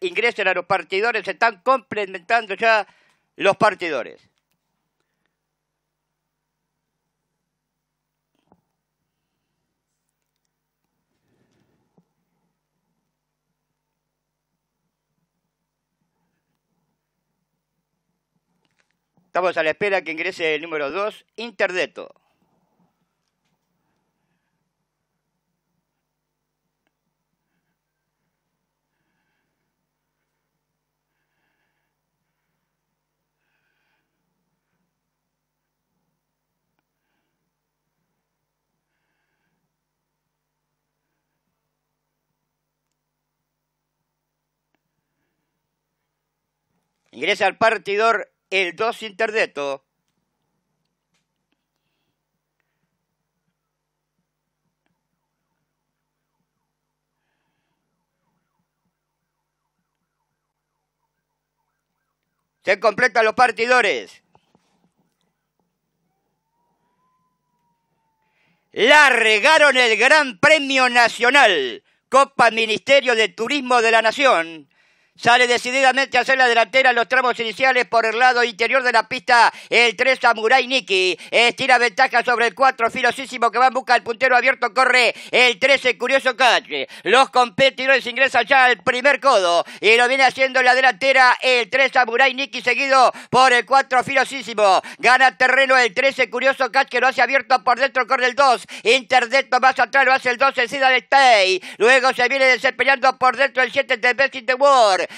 ingresen a los partidores, se están complementando ya los partidores. Estamos a la espera que ingrese el número 2, Interdeto. Ingresa al partidor el 2 interdeto. Se completan los partidores. regaron el Gran Premio Nacional, Copa Ministerio de Turismo de la Nación. Sale decididamente a hacer la delantera los tramos iniciales por el lado interior de la pista. El 3 Samurai Niki estira ventaja sobre el 4 Filosísimo que va en busca del puntero abierto. Corre el 13 Curioso Catch Los competidores ingresan ya al primer codo y lo viene haciendo la delantera el 3 Samurai Niki seguido por el 4 Filosísimo. Gana terreno el 13 Curioso Catch que lo hace abierto por dentro. Corre el 2 Interdetto más atrás lo hace el en Sida de Stay. Luego se viene desempeñando por dentro el 7 de Best in the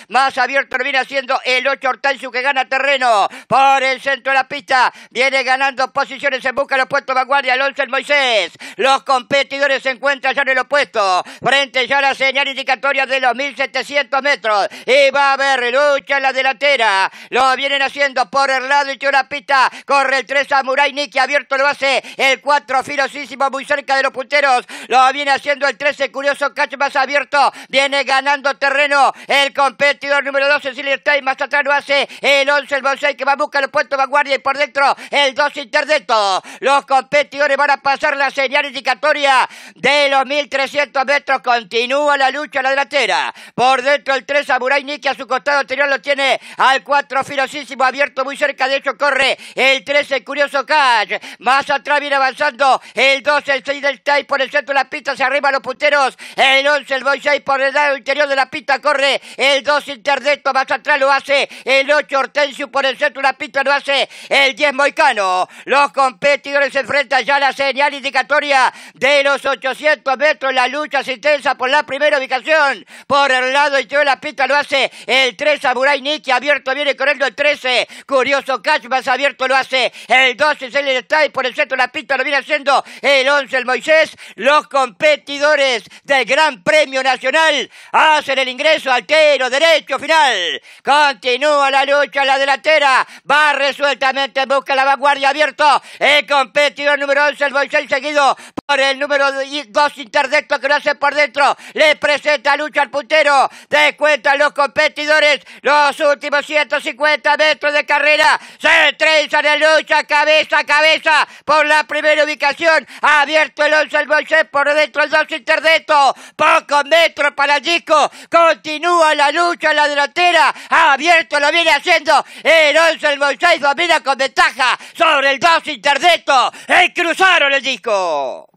más abierto viene haciendo el 8 Hortensio que gana terreno por el centro de la pista. Viene ganando posiciones en busca de los puestos vanguardia. El 11 el Moisés. Los competidores se encuentran ya en el opuesto. Frente ya a la señal indicatoria de los 1700 metros. Y va a haber lucha en la delantera. Lo vienen haciendo por el lado y la pista. Corre el 3 Samurai Niki. Abierto lo hace el 4 Filosísimo muy cerca de los punteros. Lo viene haciendo el 13 Curioso Cacho más abierto. Viene ganando terreno el competidor competidor número 12, Silverstein, más atrás lo hace el 11, el Bonsai, que va a buscar los puestos vanguardia y por dentro el 2 Interdeto. Los competidores van a pasar la señal indicatoria de los 1300 metros. Continúa la lucha a la delantera. Por dentro el 3, Samurai Niki a su costado anterior lo tiene al 4, Filosísimo, abierto muy cerca. De hecho, corre el 13, Curioso Cash. Más atrás viene avanzando el 2, el 6 del Tai por el centro de la pista. Se arriba los punteros. El 11, el Bonsai por el lado interior de la pista corre el 2 Interdeto, más atrás lo hace. El 8 Hortensio por el centro la pista lo hace. El 10 Moicano. Los competidores se enfrentan ya la señal indicatoria de los 800 metros. La lucha se intensa por la primera ubicación. Por el lado interior de la pista lo hace el 3 Samurai Niki. Abierto viene corriendo el 13. Curioso Cash más abierto lo hace. El 12 y por el centro la pista lo viene haciendo. El 11 el Moisés. Los competidores del Gran Premio Nacional hacen el ingreso altero de derecho final. Continúa la lucha en la delantera. Va resueltamente en busca la vanguardia abierto. El competidor número 11, el Boisel, seguido por el número 2 interdicto que lo hace por dentro. Le presenta lucha al puntero. Descuentan los competidores los últimos 150 metros de carrera. Se trenzan en lucha cabeza a cabeza por la primera ubicación. Abierto el 11, el Boisel por dentro el 2 interdicto. Pocos metros para el Continúa la lucha lucha en la delantera. Ha abierto, lo viene haciendo el once el Moisés domina con ventaja sobre el dos interdito. Y ¡Eh, cruzaron el disco.